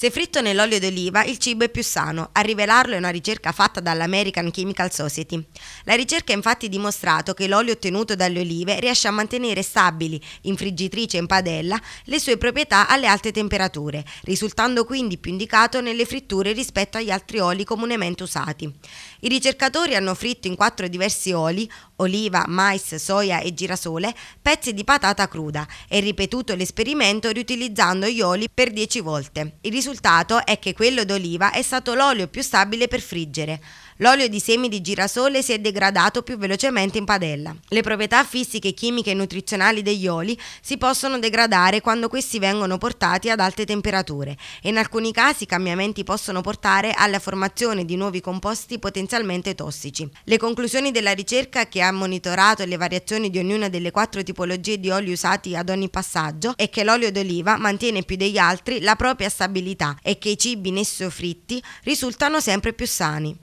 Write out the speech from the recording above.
Se fritto nell'olio d'oliva, il cibo è più sano. A rivelarlo è una ricerca fatta dall'American Chemical Society. La ricerca ha infatti dimostrato che l'olio ottenuto dalle olive riesce a mantenere stabili, in friggitrice e in padella, le sue proprietà alle alte temperature, risultando quindi più indicato nelle fritture rispetto agli altri oli comunemente usati. I ricercatori hanno fritto in quattro diversi oli oliva, mais, soia e girasole, pezzi di patata cruda e ripetuto l'esperimento riutilizzando gli oli per 10 volte. Il risultato è che quello d'oliva è stato l'olio più stabile per friggere. L'olio di semi di girasole si è degradato più velocemente in padella. Le proprietà fisiche, chimiche e nutrizionali degli oli si possono degradare quando questi vengono portati ad alte temperature e in alcuni casi i cambiamenti possono portare alla formazione di nuovi composti potenzialmente tossici. Le conclusioni della ricerca che ha monitorato le variazioni di ognuna delle quattro tipologie di oli usati ad ogni passaggio è che l'olio d'oliva mantiene più degli altri la propria stabilità e che i cibi in esso fritti risultano sempre più sani.